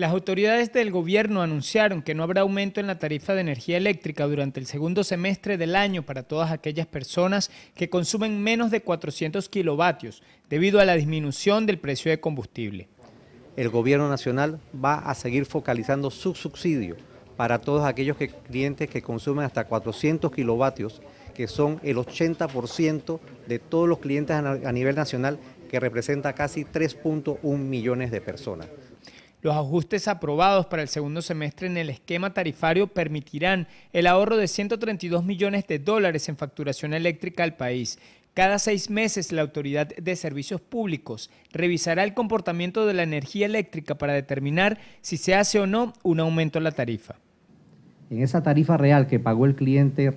Las autoridades del gobierno anunciaron que no habrá aumento en la tarifa de energía eléctrica durante el segundo semestre del año para todas aquellas personas que consumen menos de 400 kilovatios debido a la disminución del precio de combustible. El gobierno nacional va a seguir focalizando su subsidio para todos aquellos clientes que consumen hasta 400 kilovatios, que son el 80% de todos los clientes a nivel nacional, que representa casi 3.1 millones de personas. Los ajustes aprobados para el segundo semestre en el esquema tarifario permitirán el ahorro de 132 millones de dólares en facturación eléctrica al país. Cada seis meses la Autoridad de Servicios Públicos revisará el comportamiento de la energía eléctrica para determinar si se hace o no un aumento en la tarifa. En esa tarifa real que pagó el cliente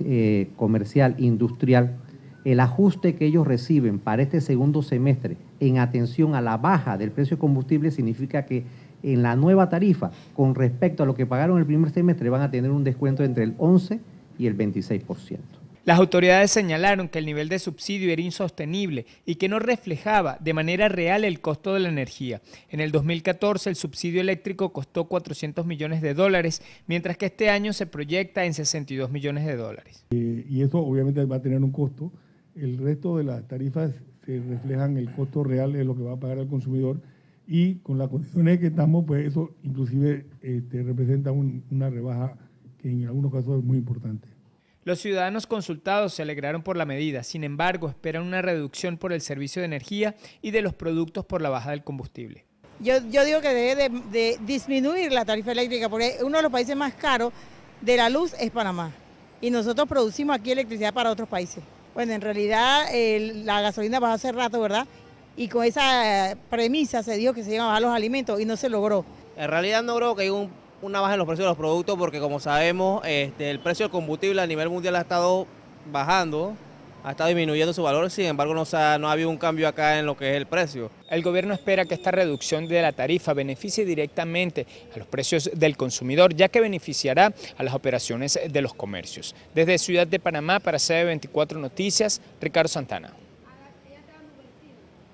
eh, comercial industrial, el ajuste que ellos reciben para este segundo semestre en atención a la baja del precio de combustible significa que en la nueva tarifa, con respecto a lo que pagaron el primer semestre, van a tener un descuento entre el 11 y el 26%. Las autoridades señalaron que el nivel de subsidio era insostenible y que no reflejaba de manera real el costo de la energía. En el 2014 el subsidio eléctrico costó 400 millones de dólares, mientras que este año se proyecta en 62 millones de dólares. Eh, y eso obviamente va a tener un costo el resto de las tarifas se reflejan el costo real de lo que va a pagar el consumidor y con las condiciones que estamos, pues eso inclusive este, representa una rebaja que en algunos casos es muy importante. Los ciudadanos consultados se alegraron por la medida, sin embargo esperan una reducción por el servicio de energía y de los productos por la baja del combustible. Yo, digo que debe de disminuir la tarifa eléctrica, porque uno de los países más caros de la luz es Panamá y nosotros producimos aquí electricidad para otros países. Bueno, en realidad la gasolina bajó hace rato, ¿verdad? Y con esa eh, premisa se dijo que se iban a bajar los alimentos y no se logró. En realidad no creo que haya una baja en los precios de los productos porque como sabemos, este, el precio del combustible a nivel mundial ha estado bajando ha estado disminuyendo su valor, sin embargo no, ha, no ha habido un cambio acá en lo que es el precio. El gobierno espera que esta reducción de la tarifa beneficie directamente a los precios del consumidor, ya que beneficiará a las operaciones de los comercios. Desde Ciudad de Panamá, para CB24 Noticias, Ricardo Santana.